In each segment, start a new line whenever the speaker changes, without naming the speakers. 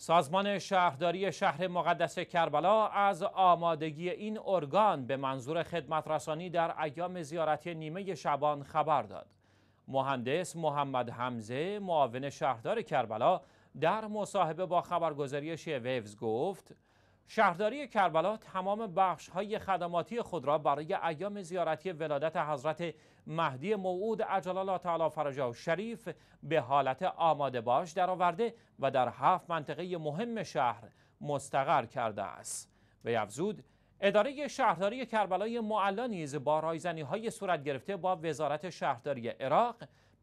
سازمان شهرداری شهر مقدس کربلا از آمادگی این ارگان به منظور خدمترسانی در ایام زیارتی نیمه شبان خبر داد. مهندس محمد حمزه معاون شهردار کربلا در مصاحبه با خبرگزاری شیویوز گفت شهرداری کربلا تمام بخش های خدماتی خود را برای ایام زیارتی ولادت حضرت مهدی موعود عجل الله تعالی فرجه و شریف به حالت آماده باش درآورده و در هفت منطقه مهم شهر مستقر کرده است و افزود اداره شهرداری کربلای معلا نیز با رایزنی های صورت گرفته با وزارت شهرداری عراق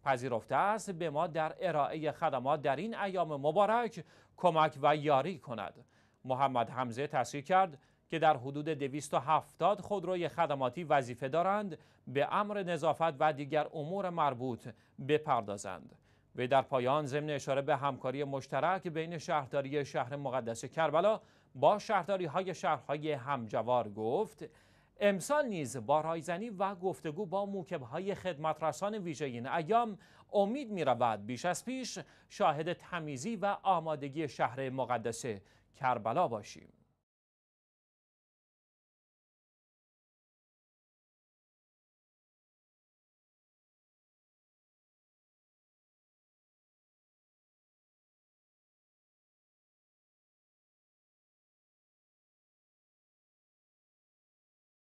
پذیرفته است به ما در ارائه خدمات در این ایام مبارک کمک و یاری کند محمد حمزه تصریح کرد که در حدود 270 خودروی خدماتی وظیفه دارند به امر نظافت و دیگر امور مربوط بپردازند. و در پایان ضمن اشاره به همکاری مشترک بین شهرداری شهر مقدس کربلا با شهرداری های شهرهای همجوار گفت امسال نیز با رایزنی و گفتگو با موکبهای های خدمترسان ویژه این ایام امید می رود بیش از پیش شاهد تمیزی و آمادگی شهر مقدس کربلا باشیم.